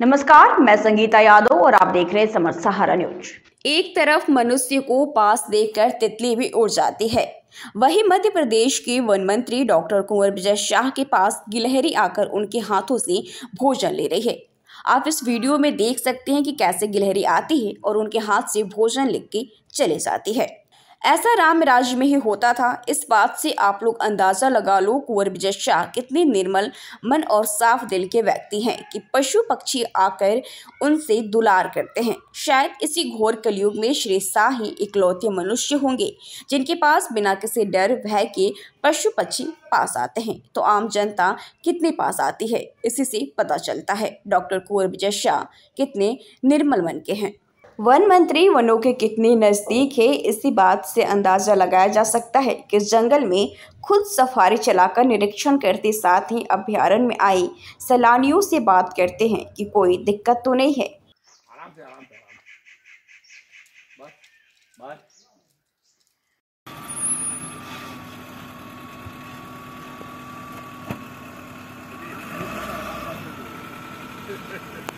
नमस्कार मैं संगीता यादव और आप देख रहे हैं समर सहारा न्यूज एक तरफ मनुष्य को पास देखकर तितली भी उड़ जाती है वही मध्य प्रदेश के वन मंत्री डॉक्टर कुंवर विजय शाह के पास गिलहरी आकर उनके हाथों से भोजन ले रही है आप इस वीडियो में देख सकते हैं कि कैसे गिलहरी आती है और उनके हाथ से भोजन लेके चले जाती है ऐसा राम राज्य में ही होता था इस बात से आप लोग अंदाज़ा लगा लो कुंवर विजय शाह कितने निर्मल मन और साफ दिल के व्यक्ति हैं कि पशु पक्षी आकर उनसे दुलार करते हैं शायद इसी घोर कलयुग में श्री शाह ही इकलौते मनुष्य होंगे जिनके पास बिना किसी डर भय के पशु पक्षी पास आते हैं तो आम जनता कितने पास आती है इसी से पता चलता है डॉक्टर कुंवर विजय शाह कितने निर्मल मन के हैं वन मंत्री वनों के कितने नज़दीक है इसी बात से अंदाज़ा लगाया जा सकता है कि जंगल में खुद सफारी चलाकर निरीक्षण करते साथ ही अभ्यारण्य में आए सैलानियों से बात करते हैं कि कोई दिक्कत तो नहीं है